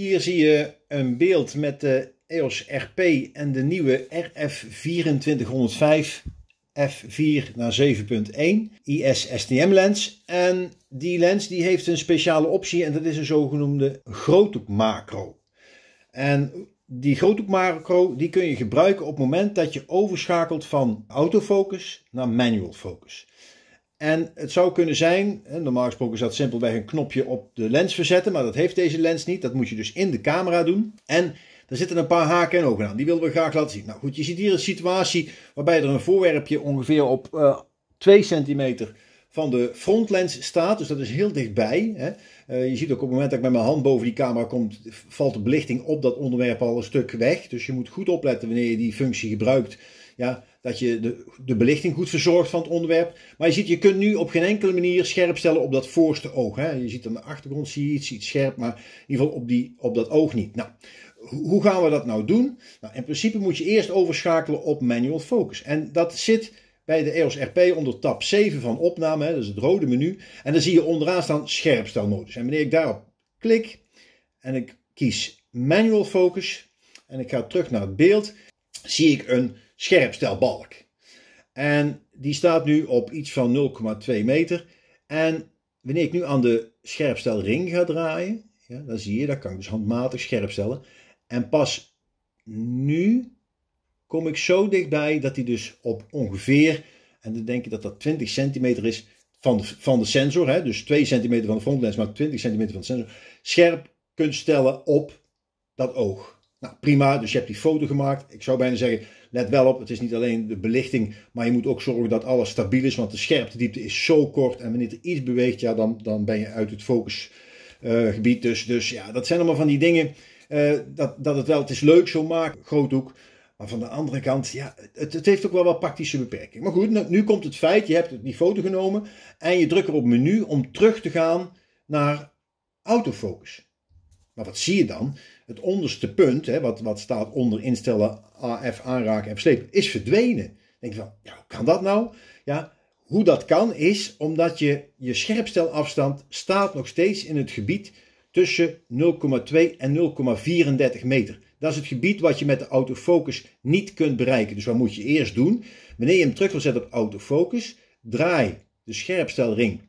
Hier zie je een beeld met de EOS RP en de nieuwe RF 2405 f4 naar 7.1 IS STM lens. En die lens die heeft een speciale optie en dat is een zogenoemde groothoekmacro. En die groothoekmacro die kun je gebruiken op het moment dat je overschakelt van autofocus naar manual focus. En het zou kunnen zijn, normaal gesproken is dat simpelweg een knopje op de lens verzetten, maar dat heeft deze lens niet. Dat moet je dus in de camera doen. En er zitten een paar haken en ogen aan. Die willen we graag laten zien. Nou goed, je ziet hier een situatie waarbij er een voorwerpje ongeveer op uh, eh, 2 centimeter van de frontlens staat. Dus dat is heel dichtbij. Hè. Eh, je ziet ook op het moment dat ik met mijn hand boven die camera kom, valt de belichting op dat onderwerp al een stuk weg. Dus je moet goed opletten wanneer je die functie gebruikt. Ja, dat je de, de belichting goed verzorgt van het onderwerp. Maar je ziet, je kunt nu op geen enkele manier scherp stellen op dat voorste oog. Hè. Je ziet aan de achtergrond zie je iets, iets scherp, maar in ieder geval op, die, op dat oog niet. Nou, hoe gaan we dat nou doen? Nou, in principe moet je eerst overschakelen op manual focus. En dat zit bij de EOS RP onder tab 7 van opname, hè, dat is het rode menu. En dan zie je onderaan staan scherpstelmodus. En wanneer ik daarop klik en ik kies manual focus en ik ga terug naar het beeld, zie ik een scherpstelbalk. En die staat nu op iets van 0,2 meter. En wanneer ik nu aan de scherpstelring ga draaien, ja, dan zie je, dat kan ik dus handmatig scherpstellen. En pas nu kom ik zo dichtbij dat hij dus op ongeveer, en dan denk ik dat dat 20 centimeter is van de, van de sensor, hè, dus 2 centimeter van de frontlens, maar 20 centimeter van de sensor, scherp kunt stellen op dat oog. Nou, prima, dus je hebt die foto gemaakt. Ik zou bijna zeggen, let wel op, het is niet alleen de belichting, maar je moet ook zorgen dat alles stabiel is, want de scherptediepte is zo kort en wanneer er iets beweegt, ja, dan, dan ben je uit het focusgebied. dus, dus ja, dat zijn allemaal van die dingen, eh, dat, dat het wel, het is leuk zo maken, groothoek, maar van de andere kant, ja, het, het heeft ook wel wat praktische beperkingen. Maar goed, nu, komt het feit, je hebt die foto genomen en je drukt erop menu om terug te gaan naar autofocus. Maar wat zie je dan? Het onderste punt, hè, wat, wat staat onder instellen, AF aanraken en verslepen, is verdwenen. Dan denk je van, ja, hoe kan dat nou? Ja, hoe dat kan is omdat je, je scherpstelafstand staat nog steeds in het gebied tussen 0,2 en 0,34 meter. Dat is het gebied wat je met de autofocus niet kunt bereiken. Dus wat moet je eerst doen? Wanneer je hem terug wil zetten op autofocus, draai de scherpstelring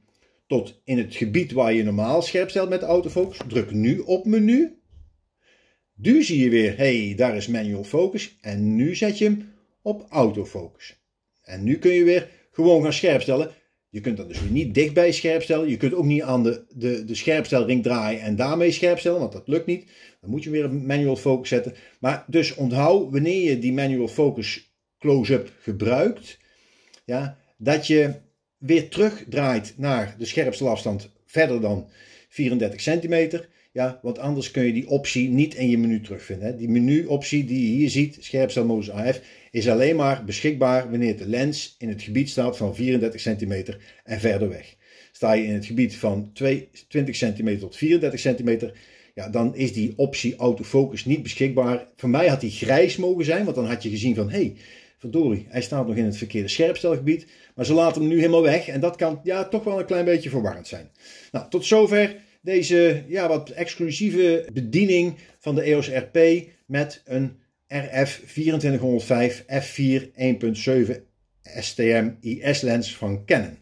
tot in het gebied waar je normaal scherp stelt met de autofocus. Druk nu op menu. Nu zie je weer, hey, daar is manual focus. En nu zet je hem op autofocus. En nu kun je weer gewoon gaan scherpstellen je kunt dat dus weer niet dichtbij scherp stellen. Je kunt ook niet aan de, de, de scherpstelring draaien en daarmee scherp stellen, want dat lukt niet. Dan moet je weer een manual focus zetten. Maar dus onthoud, wanneer je die manual focus close-up gebruikt, ja, dat je weer terugdraait naar de scherpste afstand verder dan 34 centimeter. Ja, want anders kun je die optie niet in je menu terugvinden. Hè. Die menu-optie die je hier ziet, scherpstelmodus AF, is alleen maar beschikbaar wanneer de lens in het gebied staat van 34 centimeter en verder weg. Sta je in het gebied van 20 centimeter tot 34 centimeter, ja, dan is die optie autofocus niet beschikbaar. Voor mij had die grijs mogen zijn, want dan had je gezien van, hé, hey, verdorie, hij staat nog in het verkeerde scherpstelgebied, maar ze laten hem nu helemaal weg en dat kan ja, toch wel een klein beetje verwarrend zijn. Nou, tot zover deze ja, wat exclusieve bediening van de EOS RP met een RF 2405 f4 1.7 STM IS lens van Canon.